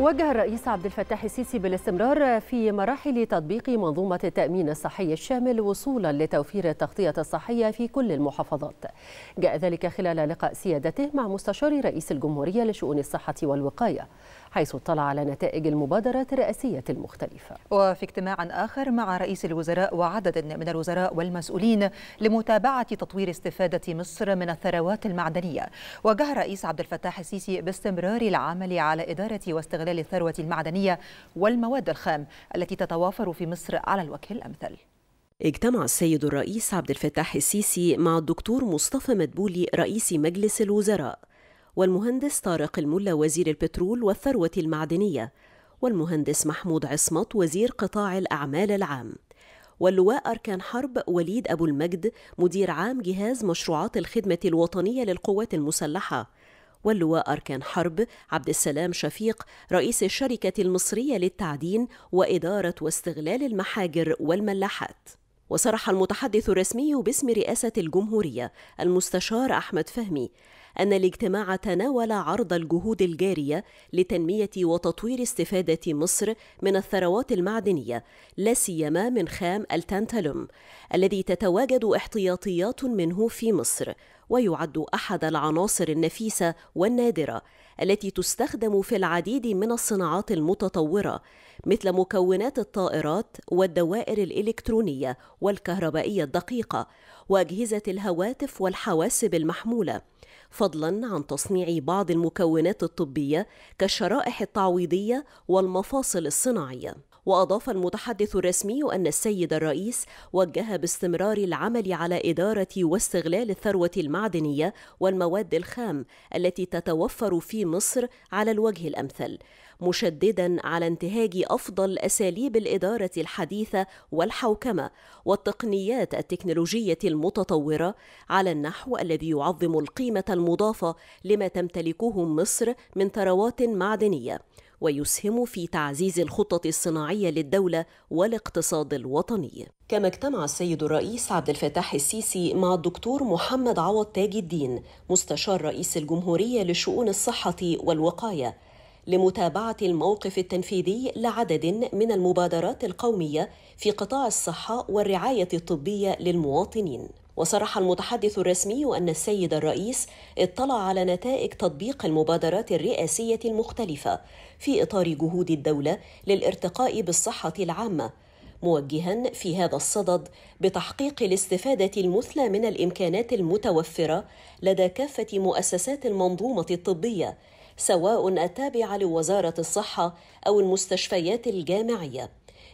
وجه الرئيس عبد الفتاح السيسي بالاستمرار في مراحل تطبيق منظومة التأمين الصحي الشامل وصولا لتوفير التغطية الصحية في كل المحافظات. جاء ذلك خلال لقاء سيادته مع مستشار رئيس الجمهورية لشؤون الصحة والوقاية، حيث اطلع على نتائج المبادرات الرئاسية المختلفة. وفي اجتماع آخر مع رئيس الوزراء وعدد من الوزراء والمسؤولين لمتابعة تطوير استفادة مصر من الثروات المعدنية، وجه الرئيس عبد الفتاح السيسي باستمرار العمل على إدارة واستغلال استغلال الثروة المعدنية والمواد الخام التي تتوافر في مصر على الوجه الأمثل اجتمع السيد الرئيس عبد الفتاح السيسي مع الدكتور مصطفى مدبولي رئيس مجلس الوزراء والمهندس طارق الملا وزير البترول والثروة المعدنية والمهندس محمود عصمت وزير قطاع الأعمال العام واللواء أركان حرب وليد أبو المجد مدير عام جهاز مشروعات الخدمة الوطنية للقوات المسلحة واللواء أركان حرب عبد السلام شفيق رئيس الشركة المصرية للتعدين وإدارة واستغلال المحاجر والملاحات وصرح المتحدث الرسمي باسم رئاسة الجمهورية المستشار أحمد فهمي أن الاجتماع تناول عرض الجهود الجارية لتنمية وتطوير استفادة مصر من الثروات المعدنية لا سيما من خام التانتالوم الذي تتواجد احتياطيات منه في مصر ويعد أحد العناصر النفيسة والنادرة التي تستخدم في العديد من الصناعات المتطورة مثل مكونات الطائرات والدوائر الإلكترونية والكهربائية الدقيقة وأجهزة الهواتف والحواسب المحمولة فضلا عن تصنيع بعض المكونات الطبيه كالشرائح التعويضيه والمفاصل الصناعيه وأضاف المتحدث الرسمي أن السيد الرئيس وجه باستمرار العمل على إدارة واستغلال الثروة المعدنية والمواد الخام التي تتوفر في مصر على الوجه الأمثل مشددا على انتهاج أفضل أساليب الإدارة الحديثة والحوكمة والتقنيات التكنولوجية المتطورة على النحو الذي يعظم القيمة المضافة لما تمتلكه مصر من ثروات معدنية ويسهم في تعزيز الخطط الصناعية للدولة والاقتصاد الوطني كما اجتمع السيد الرئيس عبد الفتاح السيسي مع الدكتور محمد عوض تاج الدين مستشار رئيس الجمهورية لشؤون الصحة والوقاية لمتابعة الموقف التنفيذي لعدد من المبادرات القومية في قطاع الصحة والرعاية الطبية للمواطنين وصرح المتحدث الرسمي أن السيد الرئيس اطلع على نتائج تطبيق المبادرات الرئاسية المختلفة في إطار جهود الدولة للارتقاء بالصحة العامة موجها في هذا الصدد بتحقيق الاستفادة المثلى من الإمكانات المتوفرة لدى كافة مؤسسات المنظومة الطبية سواء التابعة لوزارة الصحة أو المستشفيات الجامعية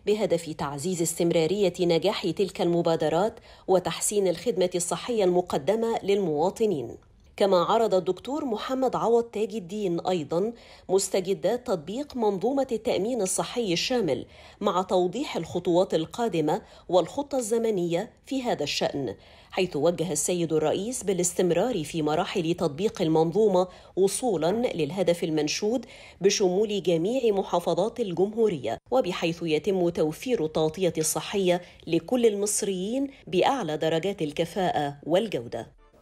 بهدف تعزيز استمرارية نجاح تلك المبادرات وتحسين الخدمة الصحية المقدمة للمواطنين كما عرض الدكتور محمد عوض تاج الدين أيضا مستجدات تطبيق منظومة التأمين الصحي الشامل مع توضيح الخطوات القادمة والخطة الزمنية في هذا الشأن حيث وجه السيد الرئيس بالاستمرار في مراحل تطبيق المنظومة وصولا للهدف المنشود بشمول جميع محافظات الجمهورية وبحيث يتم توفير التغطية الصحية لكل المصريين بأعلى درجات الكفاءة والجودة